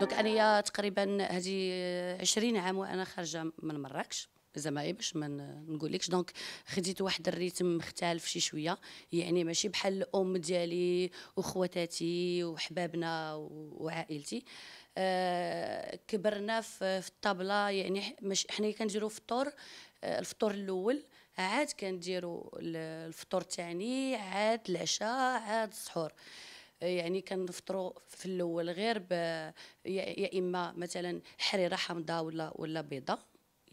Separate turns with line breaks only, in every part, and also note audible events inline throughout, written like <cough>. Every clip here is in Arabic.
دونك انايا تقريبا هذه 20 عام وانا خارجه من مراكش زعما إيه، باش ما نقولكش دونك خديت واحد الريتم مختلف شي شويه يعني ماشي بحال الام ديالي وخواتاتي وحبابنا وعائلتي آه كبرنا في, الطابله يعني مش حنا كنديروا فطور آه، الفطور الاول عاد كنديروا الفطور الثاني عاد العشاء عاد السحور آه، يعني كنفطروا في الاول غير يا اما مثلا حريره حامضه ولا ولا بيضه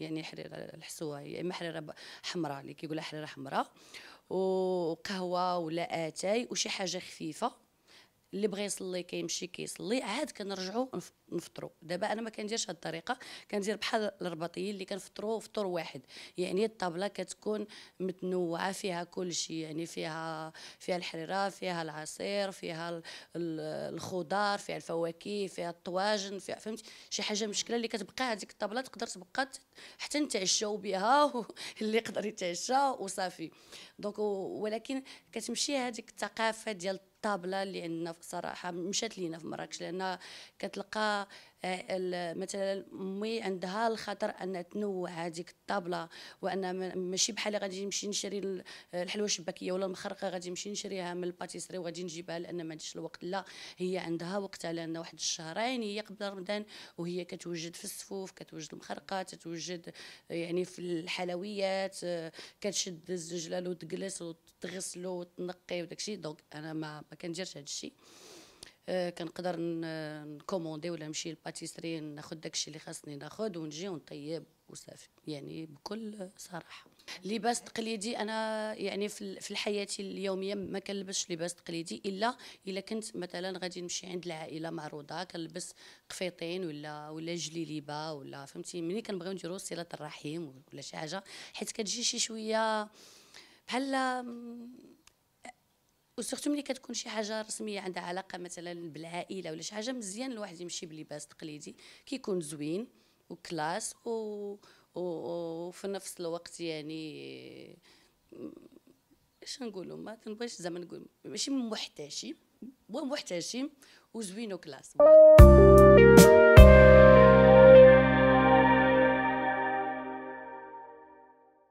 يعني حريره الحسوه يا اما حريره حمراء اللي كيقولها حريره حمراء وقهوه ولا اتاي وشي حاجه خفيفه اللي بغى يصلي كيمشي كيصلي عاد كنرجعوا نفطروا دابا انا ما كنديرش هاد الطريقه كندير بحال الرباطيين اللي كنفطروا فطور واحد يعني الطابله كتكون متنوعه فيها كل شيء يعني فيها فيها الحريره فيها العصير فيها الخضار فيها الفواكه فيها الطواجن فيها فهمت شي حاجه مشكله اللي كتبقى هذيك الطابله تقدر تبقى حتى نتعشاو بها <laughs> اللي يقدر يتعشى وصافي دونك ولكن كتمشي هذيك الثقافه ديال الطابله اللي عندنا بصراحه مشات لينا في مراكش لان كتلقى مثلا مي عندها الخطر ان تنوع هذيك الطابله وان ماشي بحال غادي نمشي نشري الحلوه الشباكيه ولا المخرقه غادي نمشي نشريها من الباتيسري وغادي نجيبها لان ما عنديش الوقت لا هي عندها وقتها لان واحد الشهرين هي قبل رمضان وهي كتوجد في الصفوف كتوجد المخرقه تتوجد يعني في الحلويات كتشد الزجلال وتجلس وتغسلو وتنقي وداكشي دونك انا ما ما كنديرش هذا الشيء آه، كنقدر نكوموندي ولا نمشي للباتيسري ناخذ داكشي اللي خاصني ناخذ ونجي ونطيب وصافي يعني بكل صراحه لباس تقليدي انا يعني في الحياه اليوميه ما كنلبسش لباس تقليدي الا الا كنت مثلا غادي نمشي عند العائله معروضه كنلبس قفيطين ولا ولا جليليبه ولا فهمتي ملي كنبغيو نديرو صله الرحيم ولا شي حاجه حيت كتجي شي شويه بحال وسيرتو ملي كتكون شي حاجه رسميه عندها علاقه مثلا بالعائله ولا شي حاجه مزيان الواحد يمشي بلباس تقليدي كيكون زوين وكلاس و... و... وفي نفس الوقت يعني اش نقولوا ما تنبغيش زعما نقول ماشي محتشم هو محتشم وزوين وكلاس